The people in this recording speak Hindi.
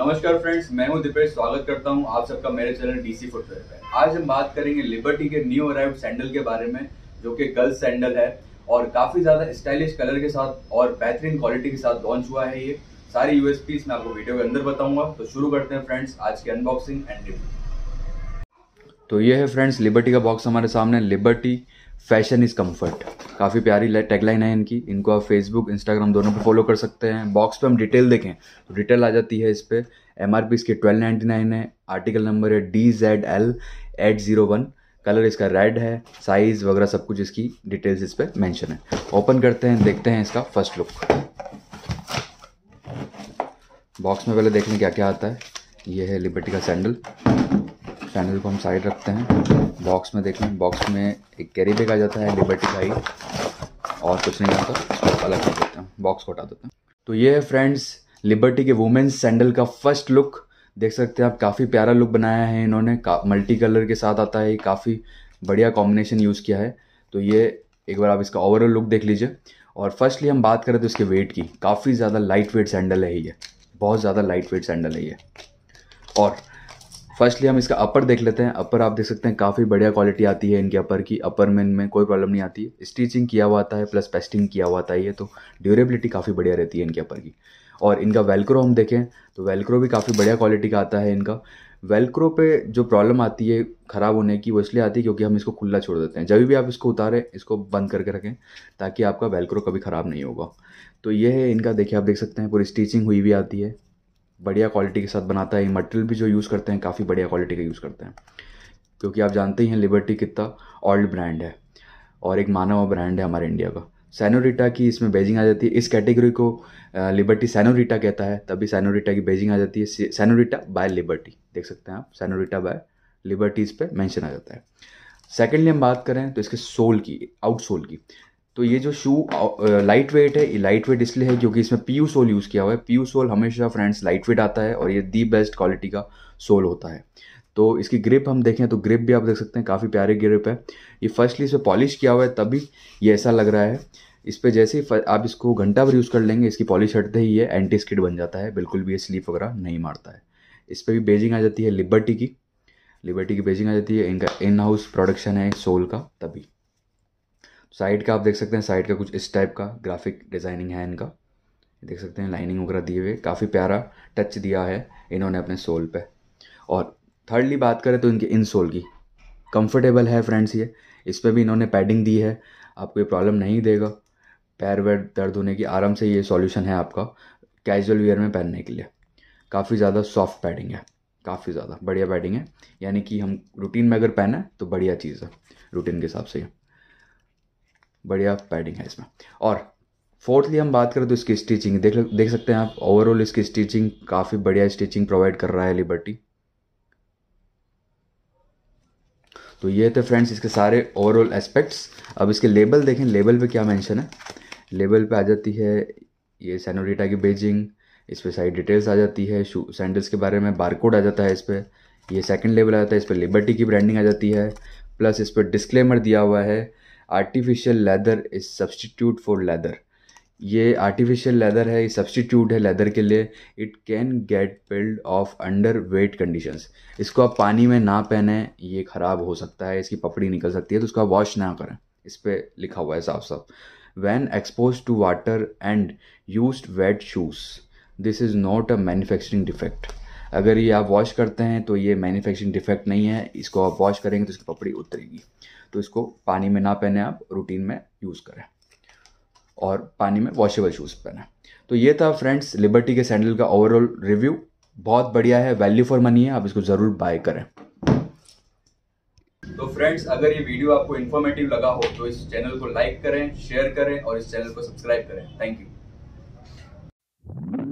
नमस्कार फ्रेंड्स मैं हूं दीपेश स्वागत करता हूं आप सबका मेरे चैनल डीसी फुटवेयर पे आज हम बात करेंगे लिबर्टी के न्यू अराइव सैंडल के बारे में जो कि गर्ल्स सैंडल है और काफी ज्यादा स्टाइलिश कलर के साथ और बेहतरीन क्वालिटी के साथ लॉन्च हुआ है ये सारी यूएसपीज मैं आपको वीडियो के अंदर बताऊंगा तो शुरू करते हैं फ्रेंड्स आज की अनबॉक्सिंग एंड रिव्यू तो ये है फ्रेंड्स लिबर्टी का बॉक्स हमारे सामने लिबर्टी फैशन इज़ कम्फर्ट काफ़ी प्यारी टैगलाइन है इनकी इनको आप फेसबुक इंस्टाग्राम दोनों पर फॉलो कर सकते हैं बॉक्स पर हम डिटेल देखें तो डिटेल आ जाती है इस पर एम आर पी इसकी ट्वेल्व नाइन्टी नाइन है आर्टिकल नंबर है D Z L eight zero one colour इसका रेड है साइज़ वगैरह सब कुछ इसकी डिटेल्स इस पर मैंशन है ओपन करते हैं देखते हैं इसका फर्स्ट लुक बॉक्स में पहले देखें क्या क्या आता है ये है लिबर्टी का सैंडल पैनल को हम साइड रखते हैं बॉक्स में देखें बॉक्स में एक कैरी बैग आ जाता है लिबर्टी का ही और कुछ नहीं आता तो अलग कर देते हैं बॉक्स को हटा देते हैं तो ये है फ्रेंड्स लिबर्टी के वुमेन्स सैंडल का फर्स्ट लुक देख सकते हैं आप काफ़ी प्यारा लुक बनाया है इन्होंने मल्टी कलर के साथ आता है काफ़ी बढ़िया कॉम्बिनेशन यूज़ किया है तो ये एक बार आप इसका ओवरऑल लुक देख लीजिए और फर्स्टली हम बात करें तो इसके वेट की काफ़ी ज़्यादा लाइट वेट सैंडल है ये बहुत ज़्यादा लाइट वेट सैंडल है ये और फर्स्टली हम इसका अपर देख लेते हैं अपर आप देख सकते हैं काफ़ी बढ़िया क्वालिटी आती है इनके अपर की अपर में इनमें कोई प्रॉब्लम नहीं आती स्टिचिंग किया हुआ आता है प्लस पेस्टिंग किया हुआ आता है तो ड्यूरेबिलिटी काफ़ी बढ़िया रहती है इनके अपर की और इनका वेलक्रो हम देखें तो वेलक्रो भी काफ़ी बढ़िया क्वालिटी का आता है इनका वेलक्रो पे जो प्रॉब्लम आती है ख़राब होने की वो इसलिए आती है क्योंकि हम इसको खुला छोड़ देते हैं जब भी आप इसको उतारें इसको बंद करके रखें ताकि आपका वेलक्रो कभी ख़राब नहीं होगा तो ये है इनका देखिए आप देख सकते हैं पूरी स्टिचिंग हुई भी आती है बढ़िया क्वालिटी के साथ बनाता है मटेरियल भी जो यूज़ करते हैं काफ़ी बढ़िया क्वालिटी का यूज़ करते हैं क्योंकि आप जानते ही हैं लिबर्टी कितना ओल्ड ब्रांड है और एक माना हुआ ब्रांड है हमारे इंडिया का सैनोरिटा की इसमें बेजिंग आ जाती है इस कैटेगरी को लिबर्टी सैनोरीटा कहता है तभी सैनोरीटा की बेजिंग आ जाती है सैनोरीटा बाय लिबर्टी देख सकते हैं आप सैनोरिटा बाय लिबर्टीज़ पे मेंशन आ जाता है सेकेंडली हम बात करें तो इसके सोल की आउटसोल की तो ये जो शू लाइट वेट है ये लाइट वेट इसलिए है क्योंकि इसमें पी सोल यूज़ किया हुआ है पी सोल हमेशा फ्रेंड्स लाइट वेट आता है और ये दी बेस्ट क्वालिटी का सोल होता है तो इसकी ग्रिप हम देखें तो ग्रिप भी आप देख सकते हैं काफ़ी प्यारी ग्रिप है ये फर्स्टली इस पर पॉलिश किया हुआ है तभी ये ऐसा लग रहा है इस पर जैसे ही आप इसको घंटा भर यूज़ कर लेंगे इसकी पॉलिश हटते ही ये एंटी स्किड बन जाता है बिल्कुल भी ये स्लीप वगैरह नहीं मारता है इस पर भी बेजिंग आ जाती है लिबर्टी की लिबर्टी की बेजिंग आ जाती है इनका इन हाउस प्रोडक्शन है सोल का तभी साइड का आप देख सकते हैं साइड का कुछ इस टाइप का ग्राफिक डिज़ाइनिंग है इनका देख सकते हैं लाइनिंग वगैरह दिए हुए काफ़ी प्यारा टच दिया है इन्होंने अपने सोल पे और थर्डली बात करें तो इनके इन सोल की कंफर्टेबल है फ्रेंड्स ये इस पर भी इन्होंने पैडिंग दी है आपको ये प्रॉब्लम नहीं देगा पैर वैर दर्द होने की आराम से ये सॉल्यूशन है आपका कैजुअल वेयर में पहनने के लिए काफ़ी ज़्यादा सॉफ्ट पैडिंग है काफ़ी ज़्यादा बढ़िया पैडिंग है यानी कि हम रूटीन में अगर पहने तो बढ़िया चीज़ है रूटीन के हिसाब से बढ़िया पैडिंग है इसमें और फोर्थली हम बात करें तो इसकी स्टिचिंग देख देख सकते हैं आप ओवरऑल इसकी स्टिचिंग काफ़ी बढ़िया स्टिचिंग प्रोवाइड कर रहा है लिबर्टी तो ये थे फ्रेंड्स इसके सारे ओवरऑल एस्पेक्ट्स अब इसके लेबल देखें लेबल पे क्या मेंशन है लेबल पे आ जाती है ये सैनोडिटा की बेजिंग इस पर सारी डिटेल्स आ जाती है शू सैंडल्स के बारे में बारकोड आ जाता है इस पर यह सेकेंड लेबल आ जाता है इस पर लिबर्टी की ब्रांडिंग आ जाती है प्लस इस पर डिस्क्लेमर दिया हुआ है artificial leather is substitute for leather ये आर्टिफिशियल लेदर है ये सब्सटीट्यूट है लेदर के लिए it can get build off under wet conditions इसको आप पानी में ना पहने ये ख़राब हो सकता है इसकी पपड़ी निकल सकती है तो उसका वॉश ना करें इस पर लिखा हुआ है साफ साफ when expose to water and use wet shoes this is not a manufacturing defect अगर ये आप वॉश करते हैं तो ये मैन्युफैक्चरिंग डिफेक्ट नहीं है इसको आप वॉश करेंगे तो इसकी पपड़ी उतरेगी तो इसको पानी में ना पहने आप रूटीन में यूज़ करें और पानी में वॉशेबल शूज़ पहने तो ये था फ्रेंड्स लिबर्टी के सैंडल का ओवरऑल रिव्यू बहुत बढ़िया है वैल्यू फॉर मनी है आप इसको ज़रूर बाय करें तो फ्रेंड्स अगर ये वीडियो आपको इन्फॉर्मेटिव लगा हो तो इस चैनल को लाइक करें शेयर करें और इस चैनल को सब्सक्राइब करें थैंक यू